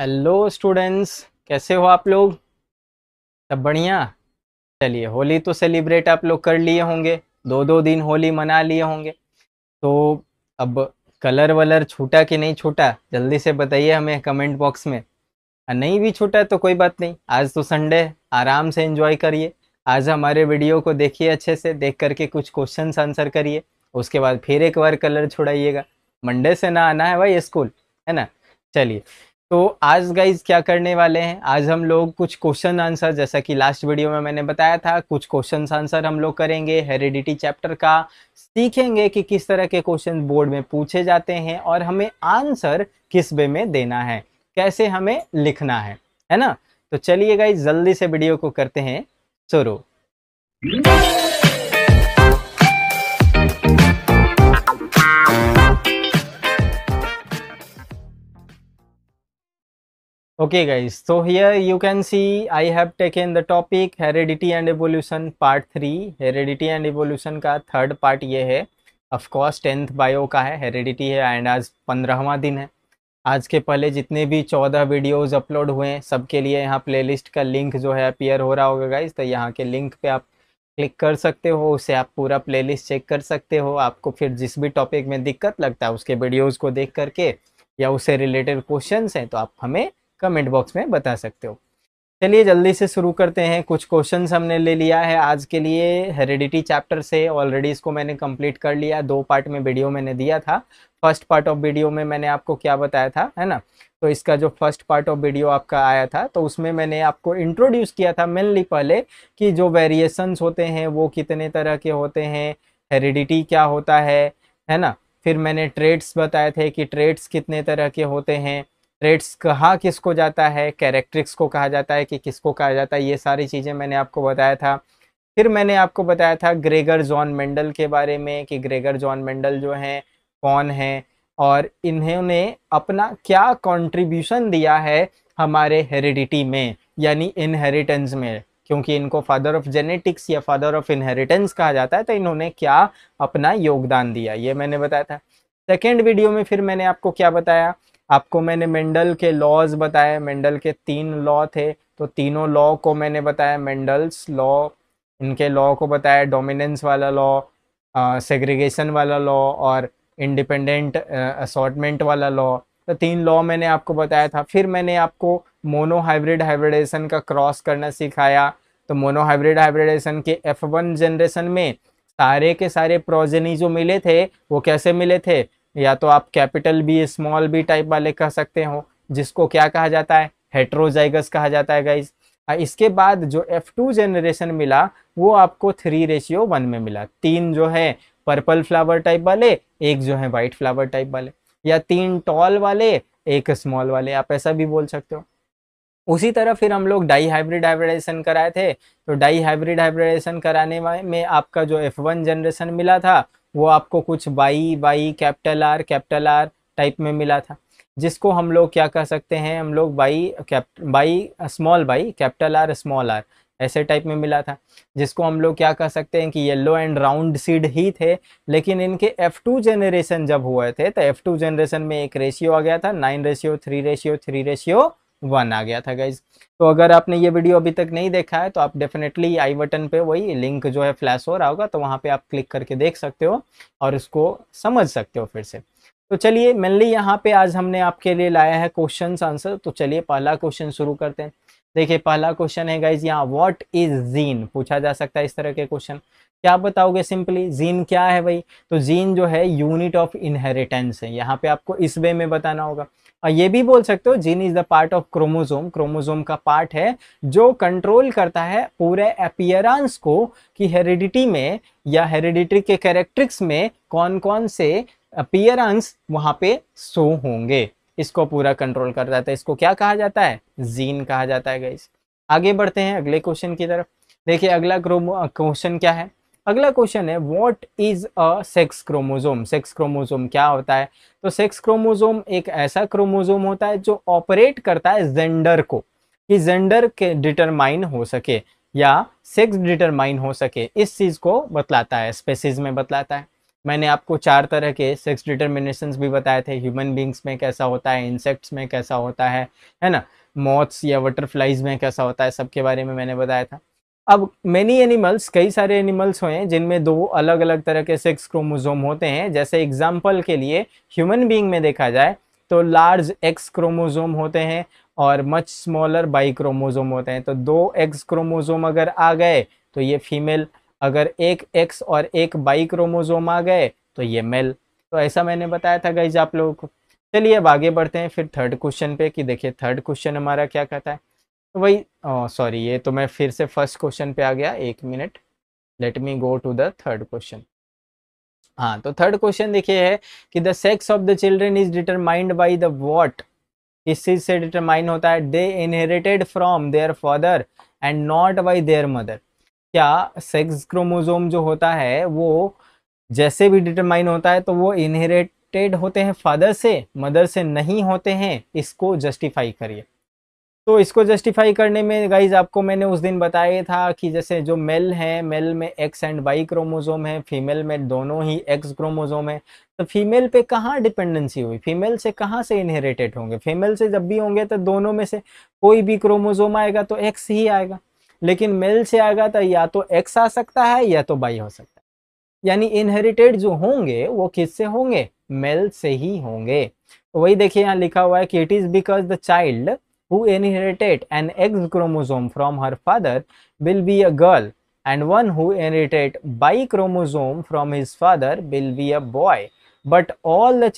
Hello students कैसे हो आप लोग सब बढ़िया चलिए होली तो सेलिब्रेट आप लोग कर लिए होंगे दो दो दिन होली मना लिए होंगे तो अब कलर वलर छूटा कि नहीं छूटा जल्दी से बताइए हमें कमेंट बॉक्स में नहीं भी छूटा तो कोई बात नहीं आज तो संडे आराम से एंजॉय करिए आज हमारे वीडियो को देखिए अच्छे से देख करके कुछ क्वेश्चन आंसर करिए उसके बाद फिर एक बार कलर छुड़ाइएगा मंडे से ना आना है भाई स्कूल है ना चलिए तो आज गाइज क्या करने वाले हैं आज हम लोग कुछ क्वेश्चन आंसर जैसा कि लास्ट वीडियो में मैंने बताया था कुछ क्वेश्चन आंसर हम लोग करेंगे हेरिडिटी चैप्टर का सीखेंगे कि किस तरह के क्वेश्चन बोर्ड में पूछे जाते हैं और हमें आंसर किस वे में देना है कैसे हमें लिखना है है ना तो चलिए गाइज जल्दी से वीडियो को करते हैं शुरू ओके गाइज़ तो here you can see I have taken the topic heredity and evolution part three heredity and evolution का थर्ड पार्ट ये है of course tenth bio का है हेरिडिटी है एंड आज पंद्रहवा दिन है आज के पहले जितने भी चौदह वीडियोस अपलोड हुए हैं सबके लिए यहाँ प्लेलिस्ट का लिंक जो है अपीयर हो रहा होगा गाइज तो यहाँ के लिंक पर आप क्लिक कर सकते हो उसे आप पूरा प्लेलिस्ट चेक कर सकते हो आपको फिर जिस भी टॉपिक में दिक्कत लगता है उसके वीडियोज़ को देख करके या उससे रिलेटेड क्वेश्चन हैं तो आप हमें कमेंट बॉक्स में बता सकते हो चलिए जल्दी से शुरू करते हैं कुछ क्वेश्चन हमने ले लिया है आज के लिए हेरिडिटी चैप्टर से ऑलरेडी इसको मैंने कंप्लीट कर लिया दो पार्ट में वीडियो मैंने दिया था फर्स्ट पार्ट ऑफ वीडियो में मैंने आपको क्या बताया था है ना तो इसका जो फर्स्ट पार्ट ऑफ वीडियो आपका आया था तो उसमें मैंने आपको इंट्रोड्यूस किया था मेनली पहले कि जो वेरिएशंस होते हैं वो कितने तरह के होते हैं हेरिडिटी क्या होता है है ना फिर मैंने ट्रेड्स बताए थे कि ट्रेड्स कितने तरह के होते हैं ट्रेड्स कहा किसको जाता है कैरेक्ट्रिक्स को कहा जाता है कि किसको कहा जाता है ये सारी चीज़ें मैंने आपको बताया था फिर मैंने आपको बताया था ग्रेगर जॉन मेंडल के बारे में कि ग्रेगर जॉन मेंडल जो हैं कौन हैं और इन्होंने अपना क्या कंट्रीब्यूशन दिया है हमारे हेरिडिटी में यानी इनहेरिटेंस में क्योंकि इनको फादर ऑफ जेनेटिक्स या फादर ऑफ इनहेरिटेंस कहा जाता है तो इन्होंने क्या अपना योगदान दिया ये मैंने बताया था सेकेंड वीडियो में फिर मैंने आपको क्या बताया आपको मैंने मेंडल के लॉज बताए मेंडल के तीन लॉ थे तो तीनों लॉ को मैंने बताया मेंडल्स लॉ इनके लॉ को बताया डोमिनेंस वाला लॉ सेग्रीगेशन वाला लॉ और इंडिपेंडेंट असॉटमेंट वाला लॉ तो तीन लॉ मैंने आपको बताया था फिर मैंने आपको मोनो हाइब्रिड हाइब्रिडेशन का क्रॉस करना सिखाया तो मोनो हाइब्रिड हाइब्रिडेशन के एफ वन जनरेशन में सारे के सारे प्रोजेनी जो मिले थे वो कैसे मिले थे या तो आप capital B small B type वाले कह सकते हो जिसको क्या कहा जाता है हेट्रोजाइगस कहा जाता है गाइज इसके बाद जो F2 जनरेशन मिला वो आपको थ्री रेशियो वन में मिला तीन जो है पर्पल फ्लावर टाइप वाले एक जो है वाइट फ्लावर टाइप वाले या तीन टॉल वाले एक स्मॉल वाले आप ऐसा भी बोल सकते हो उसी तरह फिर हम लोग डाई हाइब्रिड हाइब्रिडाइजेशन कराए थे तो डाई हाइब्रिड हाइब्रिडाइजेशन कराने में आपका जो F1 जनरेशन मिला था वो आपको कुछ Y Y capital R capital R type में मिला था जिसको हम लोग क्या कह सकते हैं हम लोग Y cap Y small Y capital R small R ऐसे टाइप में मिला था जिसको हम लोग क्या कह सकते हैं कि येलो एंड राउंड सीड ही थे लेकिन इनके F2 जनरेशन जब हुए थे तो F2 जनरेशन में एक रेशियो आ गया था nine ratio three ratio three ratio one आ गया था गाइज तो अगर आपने ये वीडियो अभी तक नहीं देखा है तो आप डेफिनेटली आई बटन पे वही लिंक जो है फ्लैश हो रहा होगा तो वहाँ पे आप क्लिक करके देख सकते हो और इसको समझ सकते हो फिर से तो चलिए मेनली यहाँ पे आज हमने आपके लिए लाया है क्वेश्चन आंसर तो चलिए पहला क्वेश्चन शुरू करते हैं देखिए पहला क्वेश्चन है गाइज यहाँ वॉट इज जीन पूछा जा सकता है इस तरह के क्वेश्चन क्या बताओगे सिंपली जीन क्या है भाई तो जीन जो है यूनिट ऑफ इनहेरिटेंस है यहाँ पे आपको इस वे में बताना होगा ये भी बोल सकते हो gene is the part of chromosome chromosome का पार्ट है जो कंट्रोल करता है पूरे अपियरेंस को कि हेरिडिटी में या हेरिडिटी के कैरेक्ट्रिक्स में कौन कौन से अपियरेंस वहां पे शो होंगे इसको पूरा कंट्रोल कर जाता है इसको क्या कहा जाता है जीन कहा जाता है गाइस आगे बढ़ते हैं अगले क्वेश्चन की तरफ देखिए अगला क्वेश्चन क्या है अगला क्वेश्चन है what is a sex chromosome sex chromosome क्या होता है तो सेक्स क्रोमोजोम एक ऐसा क्रोमोजोम होता है जो ऑपरेट करता है जेंडर को कि जेंडर के डिटरमाइन हो सके या सेक्स डिटरमाइन हो सके इस चीज़ को बतलाता है स्पेसिस में बतलाता है मैंने आपको चार तरह के सेक्स डिटर्मिनेशन भी बताए थे ह्यूमन बींग्स में कैसा होता है इंसेक्ट्स में कैसा होता है है ना मॉथ्स या बटरफ्लाइज में कैसा होता है सबके बारे में मैंने बताया था अब मैनी एनिमल्स कई सारे एनिमल्स हुए हैं जिनमें दो अलग अलग तरह के सेक्स क्रोमोजोम होते हैं जैसे एग्जाम्पल के लिए ह्यूमन बींग में देखा जाए तो लार्ज एक्स क्रोमोजोम होते हैं और मच स्मॉलर बाई क्रोमोजोम होते हैं तो दो एक्स क्रोमोजोम अगर आ गए तो ये फीमेल अगर एक एक्स और एक बाई क्रोमोजोम आ गए तो ये मेल तो ऐसा मैंने बताया था गाइज आप लोगों को चलिए अब आगे बढ़ते हैं फिर थर्ड क्वेश्चन पे कि देखिए थर्ड क्वेश्चन हमारा क्या कहता है तो वही सॉरी ये तो मैं फिर से फर्स्ट क्वेश्चन पे आ गया एक minute let me go to the third question हाँ तो थर्ड क्वेश्चन देखिए है कि the sex of the children is determined by the what किस चीज से डिटरमाइन होता है they inherited from their father and not by their mother क्या सेक्स क्रोमोजोम जो होता है वो जैसे भी डिटरमाइन होता है तो वो इनहेरिटेड होते हैं फादर से मदर से नहीं होते हैं इसको जस्टिफाई करिए तो इसको जस्टिफाई करने में गाइज आपको मैंने उस दिन बताया था कि जैसे जो मेल है मेल में एक्स एंड वाई क्रोमोजोम है फीमेल में दोनों ही एक्स क्रोमोजोम है तो फीमेल पे कहाँ डिपेंडेंसी हुई फीमेल से कहाँ से इनहेरिटेड होंगे फीमेल से जब भी होंगे तो दोनों में से कोई भी क्रोमोजोम आएगा तो एक्स ही आएगा लेकिन मेल से आएगा तो या तो एक्स आ सकता है या तो बाई हो सकता है यानी इनहेरिटेड जो होंगे वो किस से होंगे मेल से ही होंगे तो वही देखिए यहाँ लिखा हुआ है कि it is because the child who inherited an X chromosome from her father will be a girl and one who inherited Y chromosome from his father will be a boy. But all the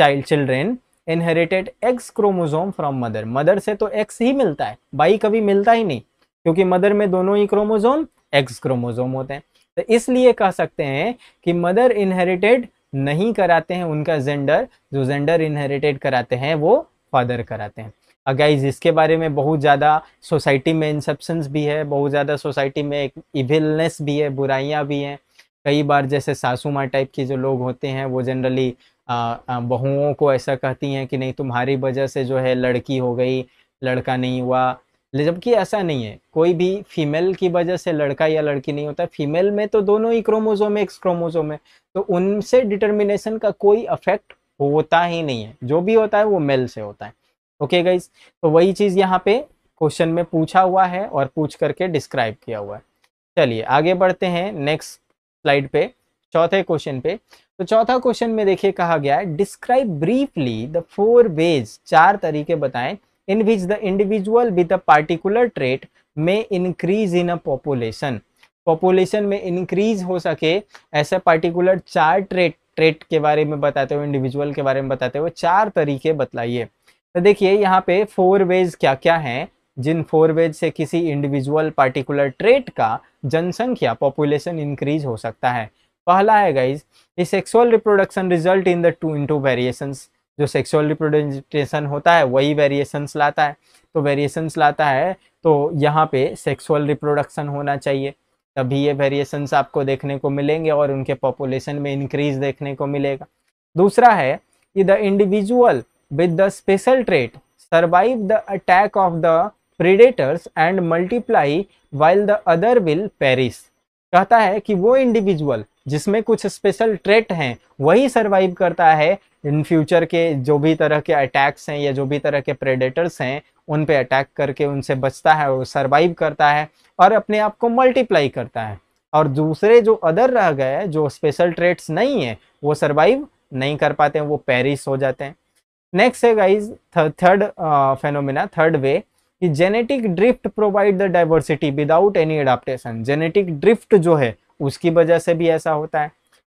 child children inherited X chromosome from mother mother से तो x ही मिलता है by कभी मिलता ही नहीं क्योंकि mother में दोनों ही क्रोमोजोम एक्स क्रोमोजोम होते हैं तो इसलिए कह सकते हैं कि मदर इनहेरिटेड नहीं कराते हैं उनका जेंडर जो जेंडर इनहेरिटेड कराते हैं वो फादर कराते हैं अगाइज इसके बारे में बहुत ज़्यादा सोसाइटी में इंसेप्शंस भी है बहुत ज़्यादा सोसाइटी में एक इविलनेस भी है बुराइयाँ भी हैं कई बार जैसे सासू माँ टाइप के जो लोग होते हैं वो जनरली बहुओं को ऐसा कहती हैं कि नहीं तुम्हारी वजह से जो है लड़की हो गई लड़का नहीं हुआ जबकि ऐसा नहीं है कोई भी फीमेल की वजह से लड़का या लड़की नहीं होता फीमेल में तो दोनों ही क्रोमोजोम एक्स क्रोमोजोम है तो उनसे डिटर्मिनेशन का कोई अफेक्ट होता ही नहीं है जो भी होता है वो मेल से होता है ओके गाइज तो वही चीज़ यहाँ पे क्वेश्चन में पूछा हुआ है और पूछ करके डिस्क्राइब किया हुआ है चलिए आगे बढ़ते हैं नेक्स्ट स्लाइड पे चौथे क्वेश्चन पे तो चौथा क्वेश्चन में देखिए कहा गया है describe briefly the four ways चार तरीके बताएं in which the individual with a particular trait में increase in a population population में इंक्रीज हो सके ऐसे पार्टिकुलर चार ट्रेट ट्रेट के बारे में बताते हुए इंडिविजुअल के बारे में बताते हुए चार तरीके बतलाइए तो देखिए यहाँ पे फोर वेज क्या क्या हैं जिन फोर वेज से किसी इंडिविजुअल पार्टिकुलर ट्रेट का जनसंख्या पॉपुलेशन इंक्रीज हो सकता है पहला है गाइज ये sexual reproduction result in the two into variations जो सेक्सुअल रिप्रोडक्टेशन होता है वही वेरिएशंस लाता है तो वेरिएशंस लाता है तो यहाँ पे सेक्सुअल रिप्रोडक्शन होना चाहिए तभी ये वेरिएशंस आपको देखने को मिलेंगे और उनके पॉपुलेशन में इंक्रीज देखने को मिलेगा दूसरा है कि the individual with the special trait survive the attack of the predators and multiply while the other will perish कहता है कि वो इंडिविजुअल जिसमें कुछ स्पेशल ट्रेट हैं वही सरवाइव करता है इन फ्यूचर के जो भी तरह के अटैक्स हैं या जो भी तरह के प्रेडेटर्स हैं उन पे अटैक करके उनसे बचता है और सरवाइव करता है और अपने आप को मल्टीप्लाई करता है और दूसरे जो अदर रह गए जो स्पेशल ट्रेट्स नहीं है वो सरवाइव नहीं कर पाते हैं वो पेरिस हो जाते हैं नेक्स्ट है guys third phenomena third way कि genetic drift provide the diversity without any adaptation genetic drift जो है उसकी वजह से भी ऐसा होता है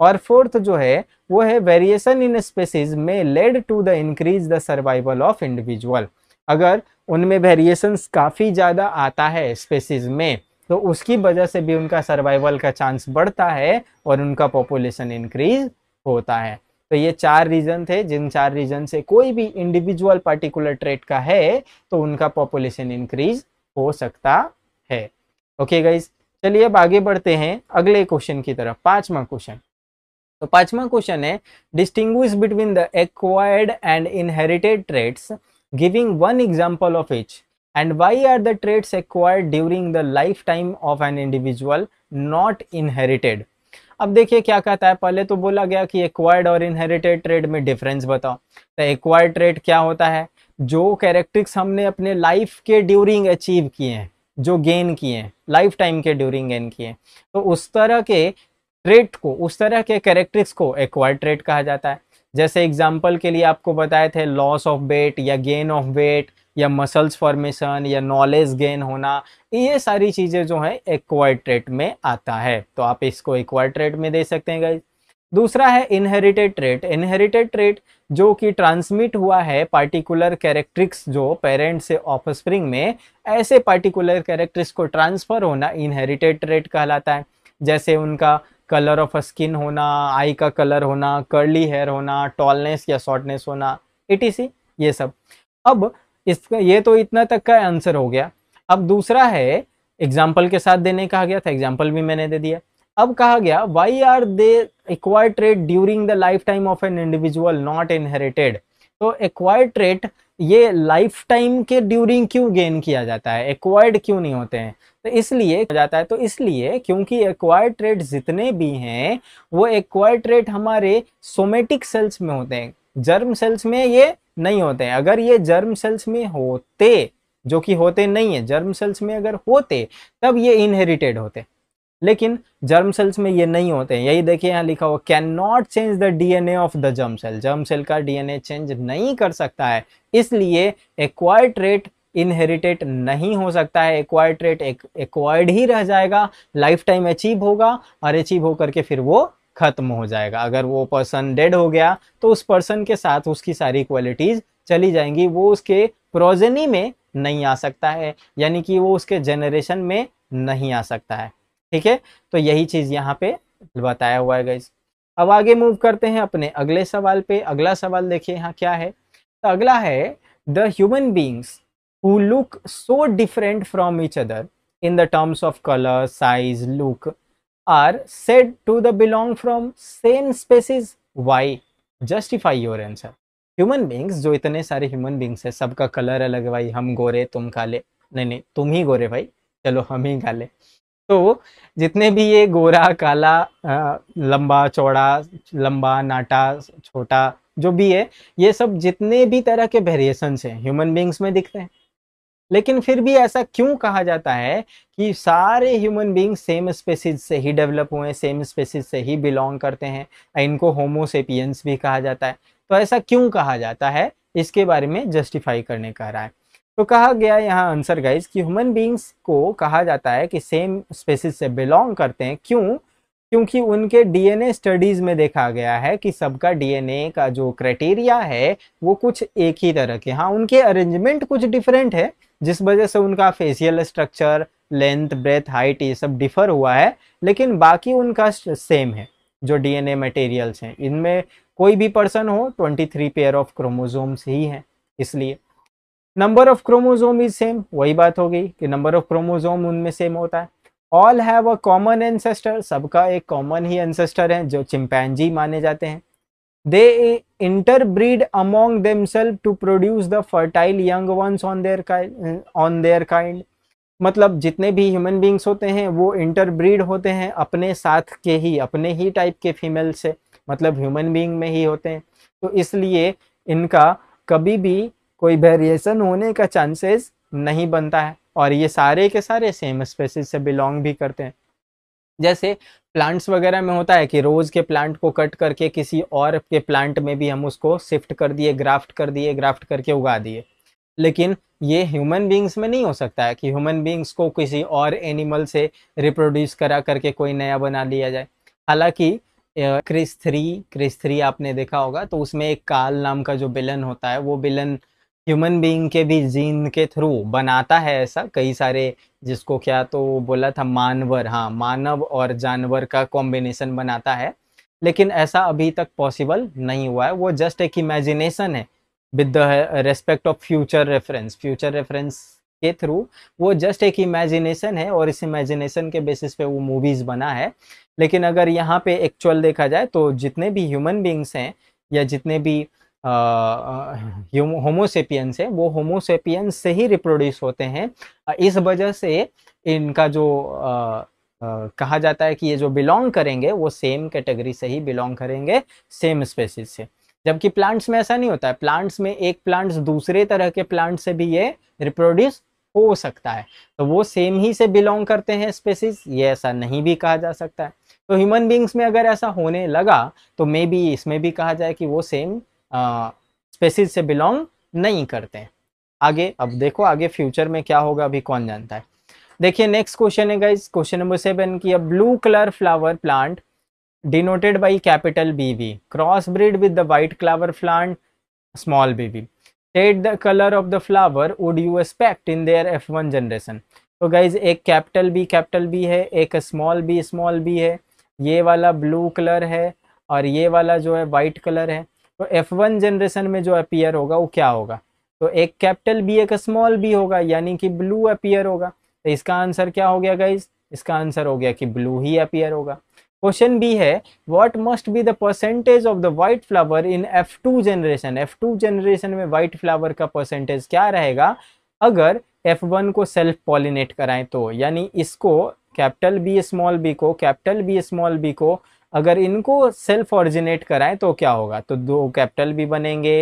और फोर्थ जो है वो है वेरिएशन इन स्पेसिज में lead to the increase the survival of individual अगर उनमें वेरिएशंस काफ़ी ज़्यादा आता है स्पेसिस में तो उसकी वजह से भी उनका सर्वाइवल का चांस बढ़ता है और उनका पॉपुलेशन इंक्रीज होता है तो ये चार रीजन थे जिन चार रीजन से कोई भी इंडिविजुअल पर्टिकुलर ट्रेड का है तो उनका पॉपुलेशन इंक्रीज हो सकता है ओके गाइज चलिए अब आगे बढ़ते हैं अगले क्वेश्चन की तरफ पांचवा क्वेश्चन तो पांचवा क्वेश्चन है distinguish between the acquired and inherited traits giving one example of each and why are the traits acquired during the lifetime of an individual not inherited अब देखिए क्या कहता है पहले तो बोला गया कि एक्वायर्ड और इनहेरिटेड ट्रेड में डिफरेंस बताओ तो एक्वायर्ड ट्रेड क्या होता है जो कैरेक्टरिक्स हमने अपने लाइफ के ड्यूरिंग अचीव किए हैं जो गेन किए हैं लाइफ टाइम के ड्यूरिंग गेन किए हैं तो उस तरह के ट्रेड को उस तरह के कैरेक्टरिक्स को एक्वायर्ड ट्रेड कहा जाता है जैसे एग्जाम्पल के लिए आपको बताए थे लॉस ऑफ वेट या गेन ऑफ वेट या मसल्स फॉर्मेशन या नॉलेज गेन होना ये सारी चीज़ें जो हैं एक्वायर्ड ट्रेट में आता है तो आप इसको एक्वायर्ड ट्रेट में दे सकते हैं गाइज दूसरा है इनहेरिटेड ट्रेट इनहेरिटेड ट्रेट जो कि ट्रांसमिट हुआ है पार्टिकुलर कैरेक्ट्रिक्स जो पेरेंट से ऑफस्प्रिंग में ऐसे पार्टिकुलर कैरेक्ट्रिक्स को ट्रांसफ़र होना इनहेरिटेड ट्रेट कहलाता है जैसे उनका कलर ऑफ स्किन होना आई का कलर होना कर्ली हेयर होना टॉलनेस या शॉर्टनेस होना इटीसी ये सब अब इसका ये तो इतना तक का आंसर हो गया अब दूसरा है एग्जाम्पल के साथ देने कहा गया था एग्जाम्पल भी मैंने दे दिया अब कहा गया why are they acquire trait during the lifetime of an individual not inherited तो एक्वायर ट्रेड ये लाइफ टाइम के ड्यूरिंग क्यों गेन किया जाता है एक्वायर्ड क्यों नहीं होते हैं तो इसलिए जाता है तो इसलिए क्योंकि एक्वायर ट्रेड जितने भी हैं वो एक्वायर ट्रेड हमारे सोमेटिक सेल्स में होते हैं जर्म सेल्स में ये नहीं होते हैं अगर ये जर्म सेल्स में होते जो कि होते नहीं है जर्म सेल्स में अगर होते तब ये इनहेरिटेड होते लेकिन जर्म सेल्स में ये नहीं होते यही देखिए यहाँ लिखा हुआ can not change the DNA of the germ cell germ cell का डीएनए चेंज नहीं कर सकता है इसलिए एक्वायर्ड ट्रेट इनहेरिटेड नहीं हो सकता है एक्वायर्ड ट्रेट एक्वायर्ड ही रह जाएगा लाइफ टाइम अचीव होगा और अचीव होकर के फिर वो ख़त्म हो जाएगा अगर वो पर्सन डेड हो गया तो उस पर्सन के साथ उसकी सारी क्वालिटीज़ चली जाएंगी वो उसके प्रोजनी में नहीं आ सकता है यानी कि वो उसके जनरेशन में नहीं आ सकता है ठीक है तो यही चीज़ यहाँ पे बताया हुआ है गाइज अब आगे मूव करते हैं अपने अगले सवाल पे अगला सवाल देखिए यहाँ क्या है तो अगला है the human beings who look so different from each other in the terms of colour size look are said to the belong from same species why justify your answer human human beings जो इतने सारे human beings हैं color alag hai bhai hum gore tum kale nahi nahi tum hi gore bhai chalo hum hi kale तो जितने भी ये गोरा काला आ, लंबा चौड़ा लंबा नाटा छोटा जो भी है ये सब जितने भी तरह के वेरिएशंस हैं ह्यूमन बींग्स में दिखते हैं लेकिन फिर भी ऐसा क्यों कहा जाता है कि सारे ह्यूमन बींग सेम स्पेसिज से ही डेवलप हुए सेम स्पेसिज से ही बिलोंग करते हैं इनको होमोसेपियंस भी कहा जाता है तो ऐसा क्यों कहा जाता है इसके बारे में जस्टिफाई करने का रहा है तो कहा गया यहाँ आंसर गाइज कि ह्यूमन बींग्स को कहा जाता है कि सेम स्पेसिस से बिलोंग करते हैं क्यों क्योंकि उनके डीएनए स्टडीज में देखा गया है कि सबका डीएनए का जो क्राइटेरिया है वो कुछ एक ही तरह के हाँ उनके अरेंजमेंट कुछ डिफरेंट है जिस वजह से उनका facial structure length breadth height ये सब डिफर हुआ है लेकिन बाकी उनका सेम है जो डीएनए मटेरियल्स हैं इनमें कोई भी पर्सन हो 23 पेयर ऑफ क्रोमोजोम्स ही हैं इसलिए number of chromosome is same वही बात हो गई कि नंबर ऑफ क्रोमोजोम उनमें सेम होता है all have a common ancestor सबका एक कॉमन ही एंसेस्टर है जो चिंपैनजी माने जाते हैं दे interbreed among themselves to produce the fertile young ones on their kind on their kind मतलब जितने भी ह्यूमन बींग्स होते हैं वो इंटरब्रीड होते हैं अपने साथ के ही अपने ही टाइप के फीमेल से मतलब ह्यूमन बींग में ही होते हैं तो इसलिए इनका कभी भी कोई वेरिएशन होने का चांसेस नहीं बनता है और ये सारे के सारे सेम स्पेसिस से बिलोंग भी करते हैं जैसे प्लांट्स वगैरह में होता है कि रोज़ के प्लांट को कट करके किसी और के प्लांट में भी हम उसको शिफ्ट कर दिए ग्राफ्ट कर दिए ग्राफ्ट करके उगा दिए लेकिन ये ह्यूमन बींग्स में नहीं हो सकता है कि ह्यूमन बींग्स को किसी और एनिमल से रिप्रोड्यूस करा करके कोई नया बना लिया जाए हालांकि क्रिस थ्री क्रिस थ्री आपने देखा होगा तो उसमें एक काल नाम का जो बिलन होता है वो बिलन ह्यूमन बीइंग के भी जीन के थ्रू बनाता है ऐसा कई सारे जिसको क्या तो बोला था मानवर हाँ मानव और जानवर का कॉम्बिनेशन बनाता है लेकिन ऐसा अभी तक पॉसिबल नहीं हुआ है वो जस्ट एक इमेजिनेशन है with the respect of future reference future reference के थ्रू वो जस्ट एक इमेजिनेशन है और इस इमेजिनेशन के बेसिस पे वो मूवीज बना है लेकिन अगर यहाँ पे एक्चुअल देखा जाए तो जितने भी ह्यूमन बींग्स हैं या जितने भी होमोसेपियंस है वो होमोसेपियंस से ही रिप्रोड्यूस होते हैं इस वजह से इनका जो आ, आ, कहा जाता है कि ये जो बिलोंग करेंगे वो सेम कैटेगरी से ही बिलोंग करेंगे सेम स्पेसिस से जबकि प्लांट्स में ऐसा नहीं होता है प्लांट्स में एक प्लांट्स दूसरे तरह के प्लांट से भी ये रिप्रोड्यूस हो सकता है तो वो सेम ही से बिलोंग करते हैं स्पेसिस ये ऐसा नहीं भी कहा जा सकता है तो ह्यूमन बींग्स में अगर ऐसा होने लगा तो मे बी इसमें भी कहा जाए कि वो सेम स्पेसिस से बिलोंग नहीं करते हैं आगे अब देखो आगे फ्यूचर में क्या होगा अभी कौन जानता है देखिए नेक्स्ट क्वेश्चन है गाइज क्वेश्चन नंबर सेवन की blue colour flower plant denoted by capital B B cross bred with the white flower plant small B B state the colour of the flower would you expect in their F one generation तो guys एक capital B capital B है एक small B small B है ये वाला blue colour है और ये वाला जो है वाइट कलर है तो एफ वन जनरेशन में जो अपियर होगा वो क्या होगा तो एक कैपिटल बी एक स्मॉल बी होगा यानी कि ब्लू अपियर होगा तो इसका आंसर क्या हो गया गाइज इसका आंसर हो गया कि ब्लू ही अपियर होगा क्वेश्चन बी है what must be the percentage of the white flower in F two generation F two generation में व्हाइट फ्लावर का परसेंटेज क्या रहेगा अगर एफ वन को सेल्फ पॉलिनेट कराएं तो यानी इसको कैपिटल बी स्मॉल बी को कैपिटल बी स्मॉल बी को अगर इनको सेल्फ ऑरिजिनेट कराएं तो क्या होगा तो दो कैपिटल भी बनेंगे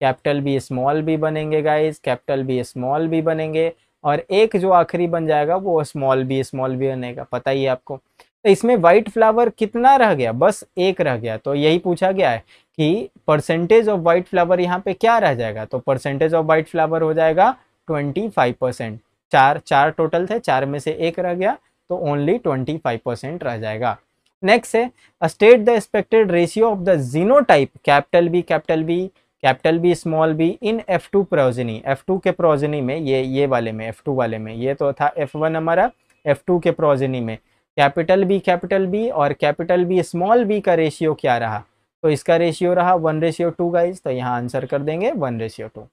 कैपिटल भी स्मॉल भी बनेंगे गाइज कैपिटल भी स्मॉल भी बनेंगे और एक जो आखिरी बन जाएगा वो स्मॉल भी स्मॉल भी बनेगा पता ही है आपको तो इसमें वाइट फ्लावर कितना रह गया बस एक रह गया तो यही पूछा गया है कि परसेंटेज ऑफ वाइट फ्लावर यहाँ पे क्या रह जाएगा तो परसेंटेज ऑफ वाइट फ्लावर हो जाएगा ट्वेंटी फाइव परसेंट चार चार टोटल थे चार में से एक रह गया तो ओनली ट्वेंटी फाइव परसेंट रह जाएगा नेक्स्ट है state the expected ratio of the genotype capital B capital B capital B small B in F two progeny F two के प्रोजनी में ये ये वाले में एफ टू वाले में ये तो था एफ वन हमारा एफ टू के प्रोजनी में कैपिटल बी कैपिटल बी और कैपिटल बी स्मॉल बी का रेशियो क्या रहा तो इसका रेशियो रहा वन रेशियो टू गाइज तो यहाँ आंसर कर देंगे वन रेशियो टू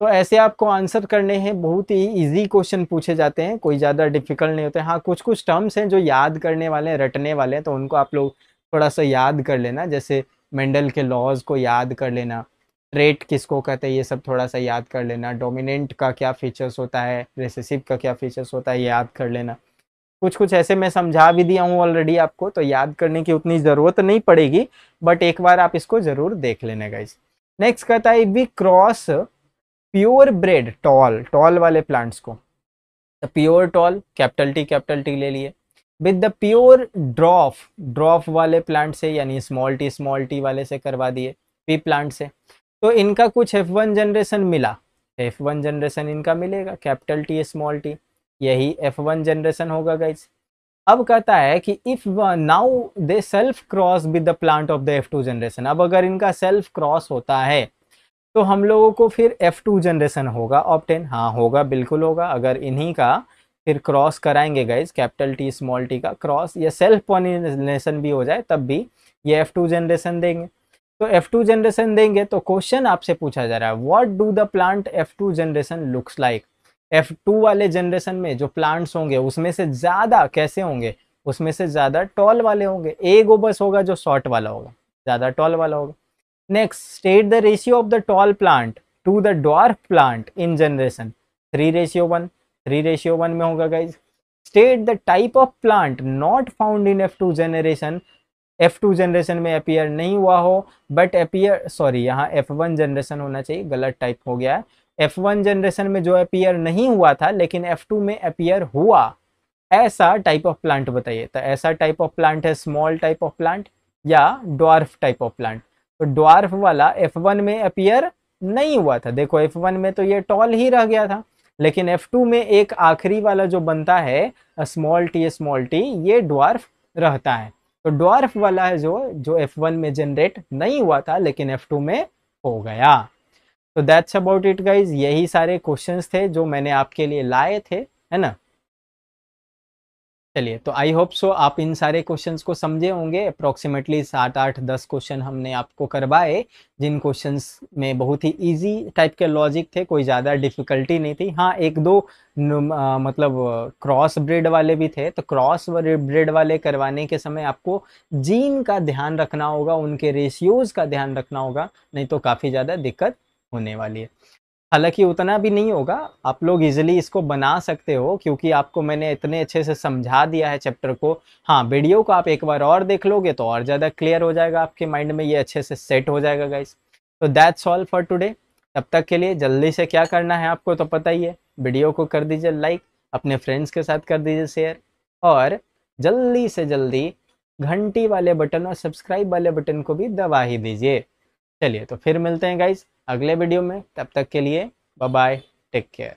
तो ऐसे आपको आंसर करने हैं बहुत ही इजी क्वेश्चन पूछे जाते हैं कोई ज़्यादा डिफिकल्ट नहीं होते हाँ कुछ कुछ टर्म्स हैं जो याद करने वाले हैं रटने वाले हैं तो उनको आप लोग थोड़ा सा याद कर लेना जैसे मेंडल के लॉज को याद कर लेना ट्रेट किसको कहते हैं ये सब थोड़ा सा याद कर लेना डोमिनेंट का क्या फीचर्स होता है रेसेसिव का क्या फीचर्स होता है याद कर लेना कुछ कुछ ऐसे मैं समझा भी दिया हूँ ऑलरेडी आपको तो याद करने की उतनी ज़रूरत नहीं पड़ेगी बट एक बार आप इसको ज़रूर देख लेना गाइज नेक्स्ट कहता है we cross pure bred tall tall वाले प्लांट्स को the pure tall capital T capital T ले लिए with the pure dwarf dwarf वाले प्लांट से यानी स्मॉल टी स्मॉल टी वाले से करवा दिए पी प्लांट से तो इनका कुछ एफ वन जनरेशन मिला एफ वन जनरेशन इनका मिलेगा कैपिटल टी स्मॉल टी यही एफ वन जनरेशन होगा गाइज अब कहता है कि if now they self cross with the plant of the F two generation अब अगर इनका सेल्फ क्रॉस होता है तो हम लोगों को फिर F2 जनरेशन होगा ऑप्टेन हाँ होगा बिल्कुल होगा अगर इन्हीं का फिर क्रॉस कराएंगे guys capital T small T का क्रॉस या सेल्फ पॉलिनेशन भी हो जाए तब भी ये F2 जनरेशन देंगे तो F2 जनरेशन देंगे तो क्वेश्चन आपसे पूछा जा रहा है what do the plant F2 generation looks like F2 वाले जनरेशन में जो प्लांट्स होंगे उसमें से ज़्यादा कैसे होंगे उसमें से ज़्यादा टॉल वाले होंगे एक बस होगा जो शॉर्ट वाला होगा ज़्यादा टॉल वाला होगा Next, state the ratio of the tall plant to the dwarf plant in generation. 3 ratio 1, 3 ratio 1 में होगा guys. State the type of plant not found in F2 generation. F2 generation में appear नहीं हुआ हो but appear sorry यहाँ F1 generation होना चाहिए गलत टाइप हो गया है F1 जनरेशन में जो अपियर नहीं हुआ था लेकिन F2 में अपियर हुआ ऐसा टाइप ऑफ प्लांट बताइए तो ऐसा टाइप ऑफ प्लांट है स्मॉल टाइप ऑफ प्लांट या डॉर्फ टाइप ऑफ प्लांट तो ड्वार्फ वाला एफ वन में अपियर नहीं हुआ था देखो एफ वन में तो ये टॉल ही रह गया था लेकिन एफ टू में एक आखिरी वाला जो बनता है स्मॉल टी स्मॉल टी ये ड्वार्फ रहता है तो ड्वार्फ वाला है जो जो एफ वन में जनरेट नहीं हुआ था लेकिन एफ टू में हो गया तो दैट्स अबाउट इट गाइज यही सारे क्वेश्चन थे जो मैंने आपके लिए लाए थे है ना चलिए तो आई होप सो आप इन सारे क्वेश्चंस को समझे होंगे अप्रोक्सीमेटली सात आठ दस क्वेश्चन हमने आपको करवाए जिन क्वेश्चंस में बहुत ही इजी टाइप के लॉजिक थे कोई ज़्यादा डिफिकल्टी नहीं थी हाँ एक दो आ, मतलब क्रॉस ब्रेड वाले भी थे तो क्रॉस ब्रेड वाले करवाने के समय आपको जीन का ध्यान रखना होगा उनके रेशियोज़ का ध्यान रखना होगा नहीं तो काफ़ी ज़्यादा दिक्कत होने वाली है हालांकि उतना भी नहीं होगा आप लोग इजीली इसको बना सकते हो क्योंकि आपको मैंने इतने अच्छे से समझा दिया है चैप्टर को हाँ वीडियो को आप एक बार और देख लोगे तो और ज़्यादा क्लियर हो जाएगा आपके माइंड में ये अच्छे से सेट हो जाएगा गाइस तो दैट्स ऑल फॉर टुडे तब तक के लिए जल्दी से क्या करना है आपको तो पता ही है वीडियो को कर दीजिए लाइक अपने फ्रेंड्स के साथ कर दीजिए शेयर और जल्दी से जल्दी घंटी वाले बटन और सब्सक्राइब वाले बटन को भी दबा ही दीजिए चलिए तो फिर मिलते हैं गाइज़ अगले वीडियो में तब तक के लिए बाय टेक केयर